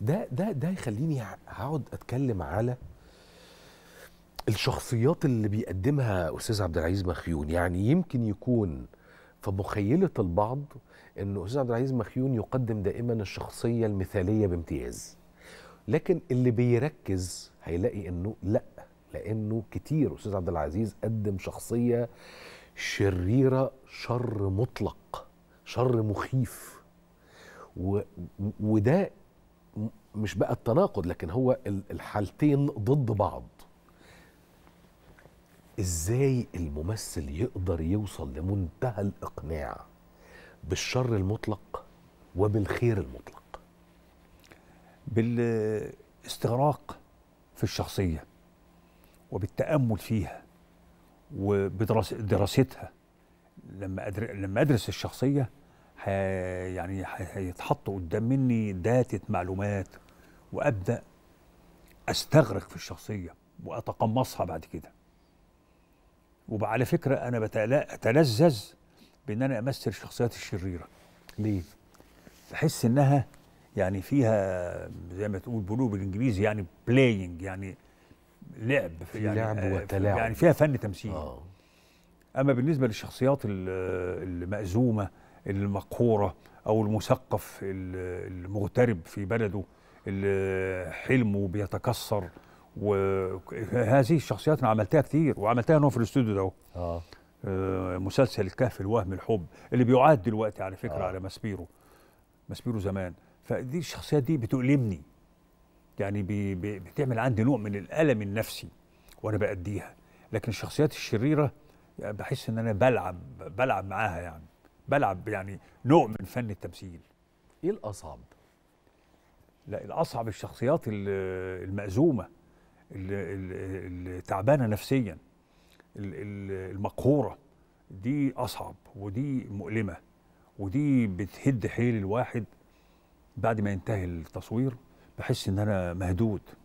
ده ده ده يخليني هقعد اتكلم على الشخصيات اللي بيقدمها استاذ عبد العزيز مخيون يعني يمكن يكون في مخيله البعض ان استاذ عبد العزيز مخيون يقدم دائما الشخصيه المثاليه بامتياز لكن اللي بيركز هيلاقي انه لا لانه كتير استاذ عبد العزيز قدم شخصيه شريره شر مطلق شر مخيف و... وده مش بقى التناقض لكن هو الحالتين ضد بعض ازاي الممثل يقدر يوصل لمنتهى الاقناع بالشر المطلق وبالخير المطلق بالاستغراق في الشخصيه وبالتامل فيها وبدراستها لما لما ادرس الشخصيه يعني هيتحط قدام مني داتة معلومات وابدا استغرق في الشخصيه واتقمصها بعد كده وعلى فكره انا بتلذذ بان انا امثل الشخصيات الشريره ليه بحس انها يعني فيها زي ما تقول بلو بالانجليزي يعني بلاينج يعني لعب في يعني لعب آه، وتلاعب يعني فيها فن تمثيل آه. اما بالنسبه للشخصيات المأزومه المقهورة أو المثقف المغترب في بلده اللي حلمه بيتكسر وهذه الشخصيات أنا عملتها كتير وعملتها هنا في الاستوديو ده آه. آه. مسلسل الكهف الوهم الحب اللي بيعاد دلوقتي على فكرة آه. على ماسبيرو ماسبيرو زمان فدي الشخصيات دي بتؤلمني يعني بي بي بتعمل عندي نوع من الألم النفسي وأنا بأديها لكن الشخصيات الشريرة بحس إن أنا بلعب بلعب معاها يعني بلعب يعني نوع من فن التمثيل ايه الاصعب لا الاصعب الشخصيات المأزومه التعبانه نفسيا المقهوره دي اصعب ودي مؤلمه ودي بتهد حيل الواحد بعد ما ينتهي التصوير بحس ان انا مهدود